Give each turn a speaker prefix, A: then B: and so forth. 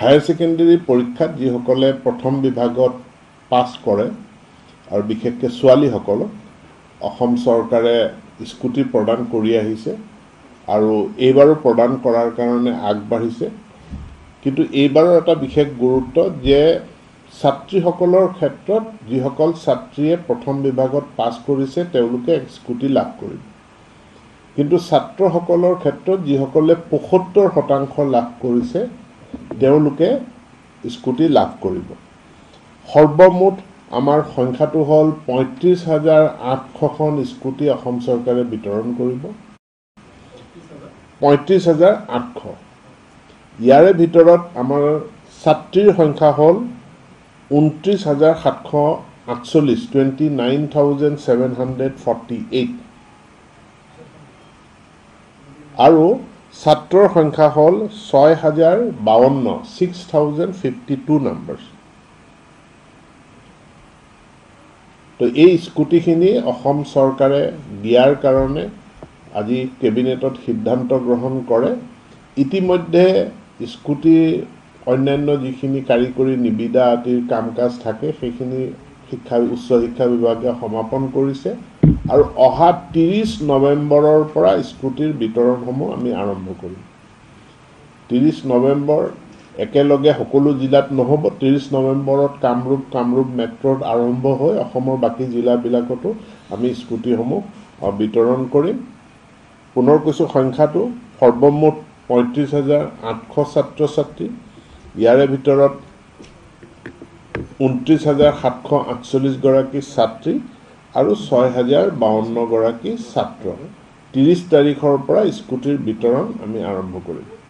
A: higher secondary পৰীক্ষাত যিসকলে প্ৰথম বিভাগত পাছ কৰে আৰু বিশেষকৈ ছোৱালীসকলক অসম চৰকাৰে স্কুটি প্ৰদান কৰি আহিছে আৰু এইবাৰো প্ৰদান কৰাৰ কাৰণে আগবাঢ়িছে কিন্তু এইবাৰৰ এটা বিশেষ গুৰুত্ব যে ছাত্ৰীসকলৰ ক্ষেত্ৰত যিসকল ছাত্ৰীয়ে প্ৰথম বিভাগত পাছ কৰিছে তেওঁলোকে স্কুটি লাভ কৰিব কিন্তু ছাত্ৰসকলৰ ক্ষেত্ৰত যিসকলে পয়সত্তৰ শতাংশ লাভ কৰিছে তেওঁলোকে স্কুটি লাভ কৰিব সৰ্বমুঠ আমাৰ সংখ্যাটো হ'ল পঁয়ত্ৰিছ হাজাৰ আঠশখন স্কুটি অসম চৰকাৰে বিতৰণ কৰিব পঁয়ত্ৰিছ হাজাৰ আঠশ ইয়াৰে ভিতৰত আমাৰ ছাত্ৰীৰ সংখ্যা হ'ল ঊনত্ৰিছ হাজাৰ সাতশ আঠচল্লিছ twenty nine thousand seven hundred forty eight আৰু ছাত্ৰৰ সংখ্যা হ'ল ছয় হাজাৰ বাৱন্ন six thousand fifty two numbers তো এই স্কুটিখিনি অসম চৰকাৰে দিয়াৰ কাৰণে আজি কেবিনেটত সিদ্ধান্ত গ্ৰহণ কৰে ইতিমধ্যে স্কুটি অন্যান্য যিখিনি কাৰিকৰী নিবিদা আদিৰ কাম কাজ থাকে সেইখিনি শিক্ষা উচ্চ শিক্ষা বিভাগে সমাপন কৰিছে আৰু অহা ত্ৰিছ নৱেম্বৰৰ পৰা স্কুটিৰ বিতৰণসমূহ আমি আৰম্ভ কৰিম ত্ৰিছ নৱেম্বৰ একেলগে সকলো জিলাত নহ'ব ত্ৰিছ নৱেম্বৰত কামৰূপ কামৰূপ মেট্ৰ'ত আৰম্ভ হৈ অসমৰ বাকী জিলাবিলাকতো আমি স্কুটিসমূহ বিতৰণ কৰিম পুনৰ কৈছোঁ সংখ্যাটো সৰ্বমুঠ পঁয়ত্ৰিছ হাজাৰ আঠশ ছাত্ৰ ছাত্ৰী ইয়াৰে ভিতৰত ঊনত্ৰিছ হাজাৰ সাতশ আঠচল্লিছগৰাকী ছাত্ৰী আৰু ছয় হাজাৰ বাৱন্নগৰাকী ছাত্ৰ ত্ৰিছ তাৰিখৰ পৰা স্কুটিৰ বিতৰণ আমি আৰম্ভ কৰিম